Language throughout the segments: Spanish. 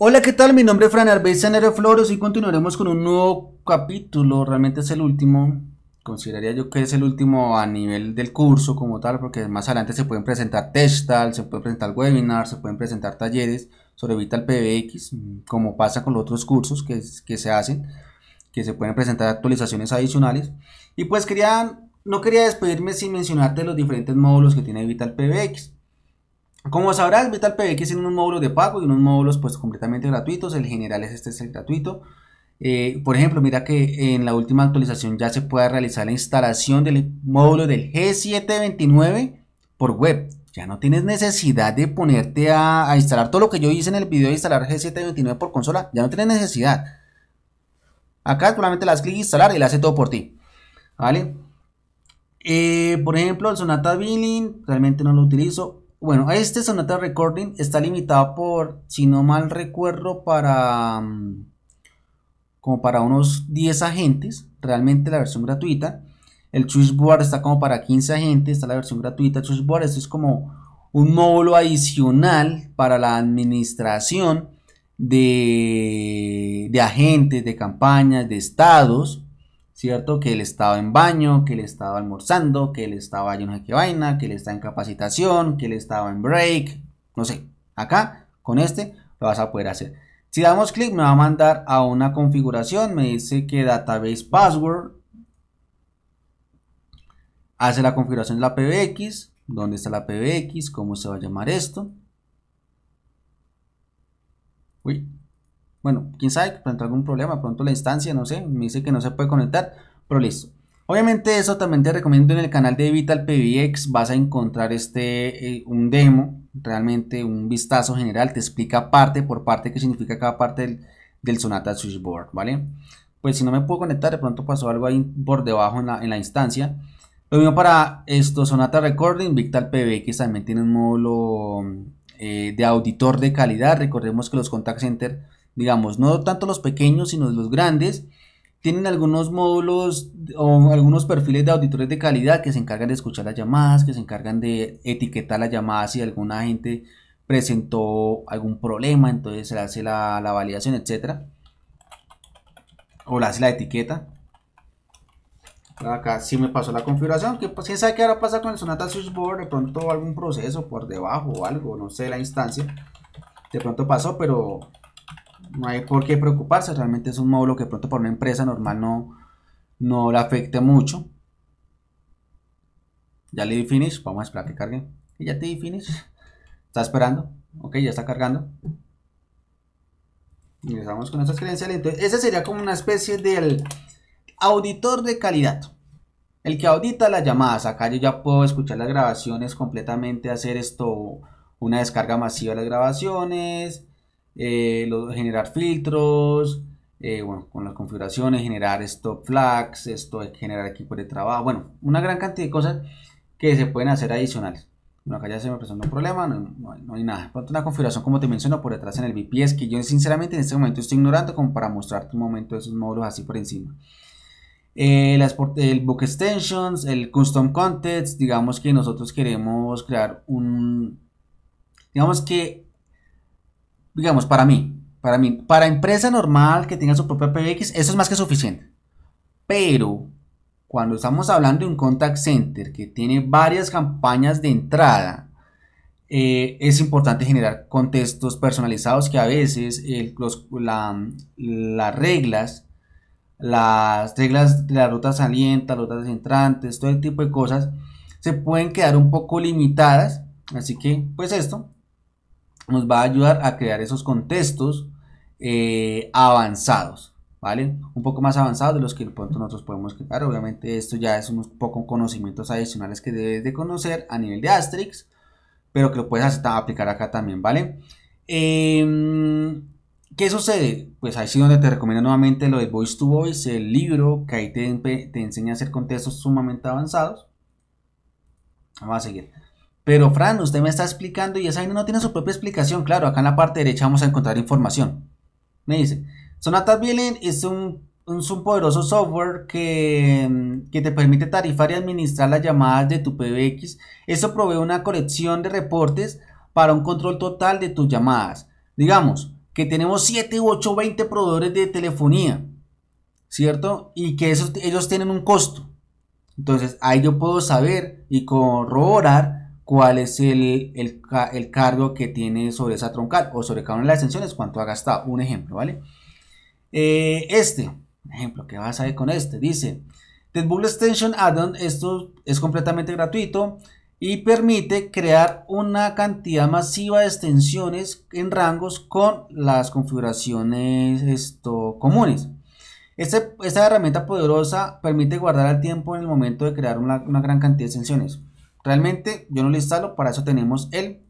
Hola, ¿qué tal? Mi nombre es Fran Arbey Sanero Floros y continuaremos con un nuevo capítulo. Realmente es el último, consideraría yo que es el último a nivel del curso como tal, porque más adelante se pueden presentar testal, se pueden presentar webinars, se pueden presentar talleres sobre Vital PBX, como pasa con los otros cursos que, que se hacen, que se pueden presentar actualizaciones adicionales. Y pues quería, no quería despedirme sin mencionarte los diferentes módulos que tiene Vital PBX. Como sabrás, VitalPBX tiene unos módulos de pago y unos módulos pues completamente gratuitos. El general es este, es el gratuito. Eh, por ejemplo, mira que en la última actualización ya se puede realizar la instalación del módulo del G729 por web. Ya no tienes necesidad de ponerte a, instalar todo lo que yo hice en el video de instalar G729 por consola. Ya no tienes necesidad. Acá solamente las clic instalar y le hace todo por ti. ¿Vale? Eh, por ejemplo, el Sonata Billing realmente no lo utilizo. Bueno, este Sonata Recording está limitado por, si no mal recuerdo, para mm, como para unos 10 agentes, realmente la versión gratuita. El Board está como para 15 agentes, está la versión gratuita. El switchboard, esto es como un módulo adicional para la administración de, de agentes, de campañas, de estados ¿cierto? Que él estaba en baño, que él estaba almorzando, que él estaba en no sé qué vaina, que él estaba en capacitación, que él estaba en break, no sé. Acá, con este, lo vas a poder hacer. Si damos clic, me va a mandar a una configuración, me dice que database password, hace la configuración de la PBX, dónde está la PBX, cómo se va a llamar esto. Uy, bueno, quién sabe, pronto algún problema, pronto la instancia, no sé, me dice que no se puede conectar, pero listo. Obviamente eso también te recomiendo en el canal de Vital PBX, vas a encontrar este, eh, un demo, realmente un vistazo general, te explica parte por parte qué significa cada parte del, Sonata Switchboard, ¿vale? Pues si no me puedo conectar, de pronto pasó algo ahí por debajo en la, instancia. Lo mismo para esto, Sonata Recording, Vital PBX también tiene un módulo eh, de auditor de calidad, recordemos que los contact center digamos, no tanto los pequeños, sino los grandes, tienen algunos módulos o algunos perfiles de auditores de calidad que se encargan de escuchar las llamadas, que se encargan de etiquetar las llamadas si alguna gente presentó algún problema, entonces se hace la, validación, etcétera. O la hace la etiqueta. Acá sí me pasó la configuración, que pues, quién sabe qué ahora pasa con el Sonata Switchboard, de pronto algún proceso por debajo o algo, no sé la instancia. De pronto pasó, pero no hay por qué preocuparse, realmente es un módulo que pronto por una empresa normal no, no le afecte mucho. Ya le di finish, vamos a esperar que cargue. ya te di finish. Está esperando. Ok, ya está cargando. Ingresamos con nuestras credenciales. Entonces, ese sería como una especie del auditor de calidad. El que audita las llamadas. Acá yo ya puedo escuchar las grabaciones completamente, hacer esto, una descarga masiva de las grabaciones, eh, generar filtros, eh, bueno, con las configuraciones, generar stop flags, esto, generar equipo de trabajo, bueno, una gran cantidad de cosas que se pueden hacer adicionales. Bueno, acá ya se me presentó un problema, no, hay nada. una configuración, como te menciono, por detrás en el VPS, que yo sinceramente en este momento estoy ignorando como para mostrarte un momento esos módulos así por encima. Eh, el Book Extensions, el Custom Context, digamos que nosotros queremos crear un... Digamos que digamos, para mí, para mí, para empresa normal que tenga su propia PBX, eso es más que suficiente. Pero cuando estamos hablando de un contact center que tiene varias campañas de entrada, eh, es importante generar contextos personalizados que a veces las reglas, las reglas de las rutas salientes, las rutas entrantes, todo el tipo de cosas, se pueden quedar un poco limitadas. Así que, pues esto, nos va a ayudar a crear esos contextos eh, avanzados, ¿vale? Un poco más avanzados de los que pronto nosotros podemos crear. Obviamente esto ya es unos poco conocimientos adicionales que debes de conocer a nivel de Asterix, pero que lo puedes aplicar acá también, ¿vale? Em, ¿Qué sucede? Pues ahí sí donde te recomiendo nuevamente lo de Voice to Voice, el libro que ahí te enseña a hacer contextos sumamente avanzados. Vamos a seguir. Pero Fran, usted me está explicando y esa no tiene su propia explicación. Claro, acá en la parte derecha vamos a encontrar información. Me dice, Sonata Billing es un, un poderoso software mm, que, te permite tarifar y administrar las llamadas de tu PBX. Eso provee una colección de reportes para un control total de tus llamadas. Digamos que tenemos 7 u 8 20 proveedores de telefonía, ¿cierto? Y que esos, ellos tienen un costo. Entonces ahí yo puedo saber y corroborar cuál es el, cargo que tiene sobre esa troncal o sobre cada una de las extensiones, cuánto ha gastado. Un ejemplo, ¿vale? Eh, este, ejemplo, ¿qué vas a ver con este? Dice, The Extension Add-on, esto es completamente gratuito y permite crear una cantidad masiva de extensiones en rangos con las configuraciones esto, comunes. Este, esta herramienta poderosa permite guardar el tiempo en el momento de crear una gran cantidad de extensiones. Realmente yo no lo instalo, para eso tenemos el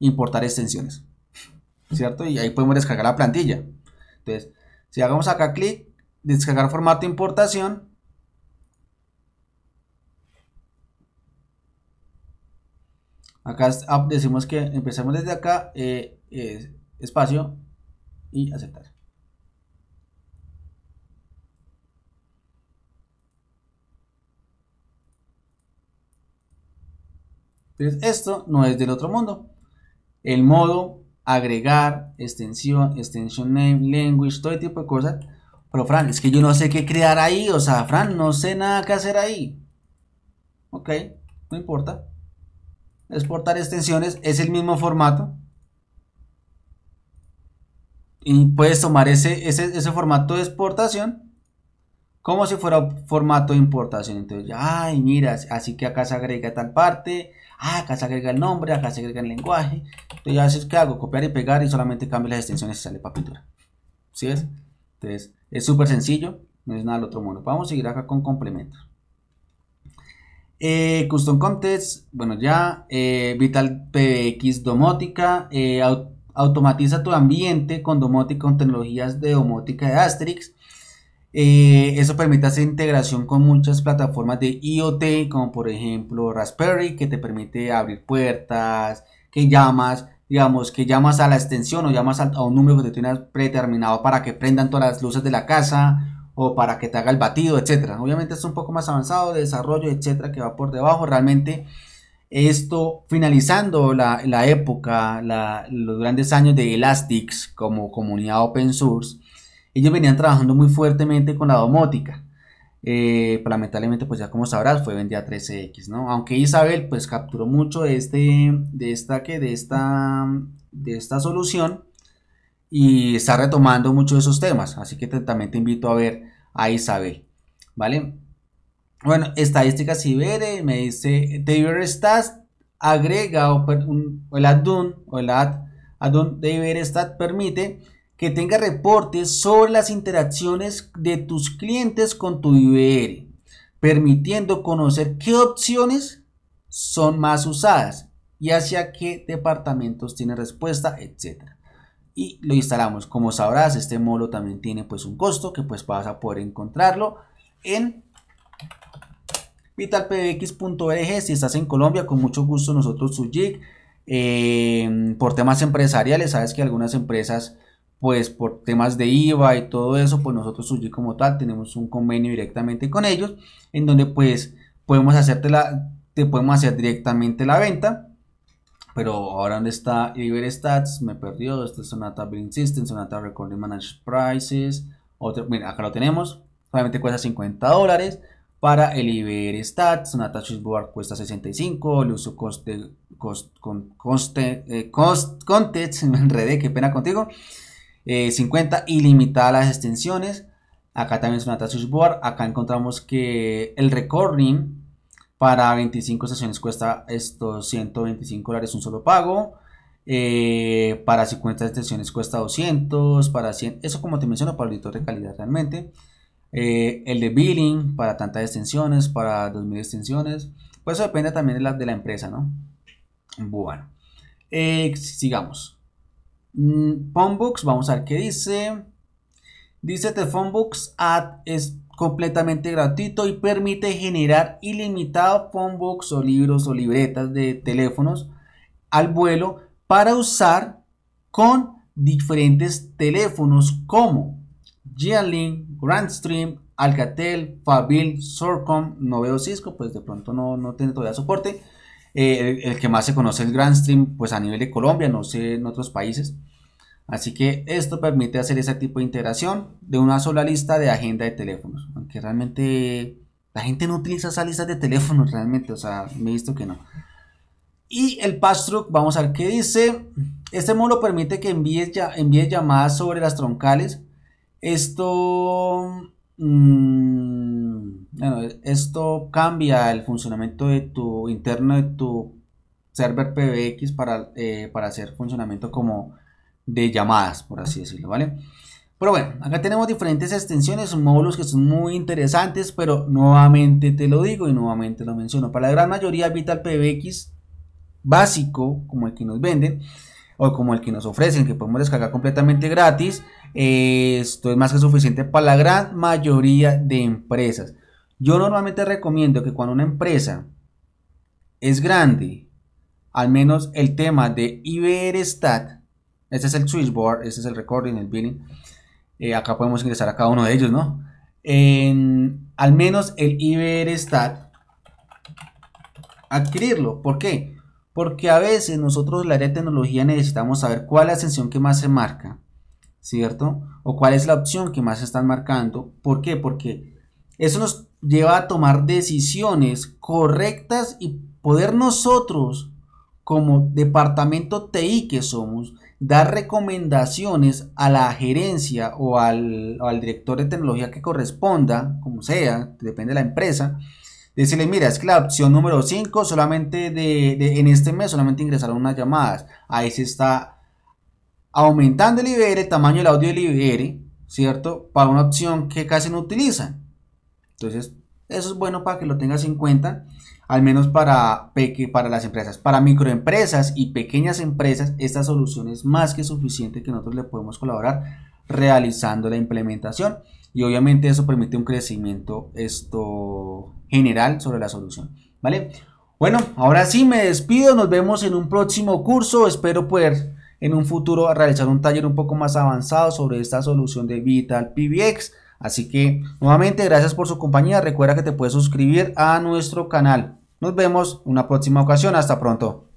importar extensiones. ¿Cierto? Y ahí podemos descargar la plantilla. Entonces, si hagamos acá clic, descargar formato importación. Acá ah, decimos que empezamos desde acá, eh, eh, espacio y aceptar. Entonces, esto no es del otro mundo. El modo, agregar, extensión, extension name, language, todo tipo de cosas. Pero Fran, es que yo no sé qué crear ahí. O sea, Fran, no sé nada que hacer ahí. Ok, no importa. Exportar extensiones es el mismo formato. Y puedes tomar ese, ese, ese formato de exportación como si fuera formato de importación. Entonces, ay, mira, así que acá se agrega tal parte, ah, acá se agrega el nombre, acá se agrega el lenguaje. Entonces, ya que hago, copiar y pegar y solamente cambio las extensiones y sale para pintura. ¿Sí es? Entonces, es súper sencillo, no es nada del otro modo, Vamos a seguir acá con complementos. Eh, custom Context, bueno ya, eh, Vital PX Domótica, eh, automatiza tu ambiente con Domótica con tecnologías de domótica de Asterix. Eh, eso permite hacer integración con muchas plataformas de IoT, como por ejemplo Raspberry, que te permite abrir puertas, que llamas, digamos, que llamas a la extensión o llamas a, un número que te tienes predeterminado para que prendan todas las luces de la casa o para que te haga el batido, etcétera. Obviamente es un poco más avanzado de desarrollo, etcétera, que va por debajo. Realmente esto finalizando la, época, los grandes años de Elastics como comunidad open source ellos venían trabajando muy fuertemente con la domótica. Eh, pues, lamentablemente, pues ya como sabrás, fue vendida 13X, ¿no? Aunque Isabel pues capturó mucho de este, de esta, que, de esta, de esta solución y está retomando muchos de esos temas. Así que también te invito a ver a Isabel, ¿vale? Bueno, estadísticas Ibere me dice, de Stats agrega o el o el add, de permite que tenga reportes sobre las interacciones de tus clientes con tu IBR, permitiendo conocer qué opciones son más usadas y hacia qué departamentos tiene respuesta, etc. Y lo instalamos. Como sabrás, este módulo también tiene pues un costo que pues vas a poder encontrarlo en vitalpbx.org si estás en Colombia con mucho gusto nosotros su eh, por temas empresariales sabes que algunas empresas pues por temas de IVA y todo eso, pues nosotros suyo como tal tenemos un convenio directamente con ellos, en donde pues podemos hacerte la, te podemos hacer directamente la venta. Pero ahora dónde está Iberstats, me perdió, esta es Sonata Billing System, Sonata Recording Managed Prices, otro, mira, acá lo tenemos, solamente cuesta 50 dólares. Para el una Sonata Chisboard cuesta 65, el uso coste, cost, con, coste, eh, cost, context, me enredé, qué pena contigo, eh, 50 ilimitadas las extensiones. Acá también es una board Acá encontramos que el recording para 25 extensiones cuesta estos 125 dólares un solo pago. Eh, para 50 extensiones cuesta 200. Para 100, eso como te menciono, para auditor de calidad realmente. Eh, el de billing para tantas extensiones, para 2000 extensiones. Pues eso depende también de la, de la empresa, ¿no? Bueno, eh, sigamos. Mm, Phonebooks, vamos a ver qué dice. Dice que Phonebooks Ad es completamente gratuito y permite generar ilimitado Phonebooks o libros o libretas de teléfonos al vuelo para usar con diferentes teléfonos como Gealink, Grandstream, Alcatel, Fabil, Sorcom, no veo Cisco, pues de pronto no, no tiene todavía soporte. Eh, el, que más se conoce el Grandstream pues a nivel de Colombia, no sé en otros países. Así que esto permite hacer ese tipo de integración de una sola lista de agenda de teléfonos, aunque realmente la gente no utiliza esa listas de teléfonos realmente, o sea, me he visto que no. Y el Pastruc, vamos a ver qué dice. Este módulo permite que envíes, ya, envíes llamadas sobre las troncales. Esto mm, bueno, esto cambia el funcionamiento de tu interno de tu server PBX eh, para, hacer funcionamiento como de llamadas, por así decirlo, ¿vale? Pero bueno, acá tenemos diferentes extensiones, módulos que son muy interesantes, pero nuevamente te lo digo y nuevamente lo menciono. Para la gran mayoría, Vital PBX básico, como el que nos venden, o como el que nos ofrecen, que podemos descargar completamente gratis, eh, esto es más que suficiente para la gran mayoría de empresas. Yo normalmente recomiendo que cuando una empresa es grande, al menos el tema de Iberestat, este es el switchboard, este es el recording, el billing, eh, acá podemos ingresar a cada uno de ellos, ¿no? al menos el Iberestat, adquirirlo. ¿Por qué? Porque a veces nosotros la área de tecnología necesitamos saber cuál es la ascensión que más se marca, ¿cierto? O cuál es la opción que más se están marcando. ¿Por qué? Porque eso nos lleva a tomar decisiones correctas y poder nosotros, como departamento TI que somos, dar recomendaciones a la gerencia o al, director de tecnología que corresponda, como sea, depende de la empresa, decirle, mira, es que la opción número 5 solamente de, en este mes solamente ingresaron unas llamadas. Ahí se está aumentando el IBR, el tamaño del audio del IBR, ¿cierto? Para una opción que casi no utilizan. Entonces, eso es bueno para que lo tengas en cuenta, al menos para, para las empresas. Para microempresas y pequeñas empresas, esta solución es más que suficiente que nosotros le podemos colaborar realizando la implementación y obviamente eso permite un crecimiento esto general sobre la solución, ¿vale? Bueno, ahora sí me despido, nos vemos en un próximo curso, espero poder en un futuro realizar un taller un poco más avanzado sobre esta solución de Vital PBX. Así que nuevamente gracias por su compañía. Recuerda que te puedes suscribir a nuestro canal. Nos vemos una próxima ocasión. Hasta pronto.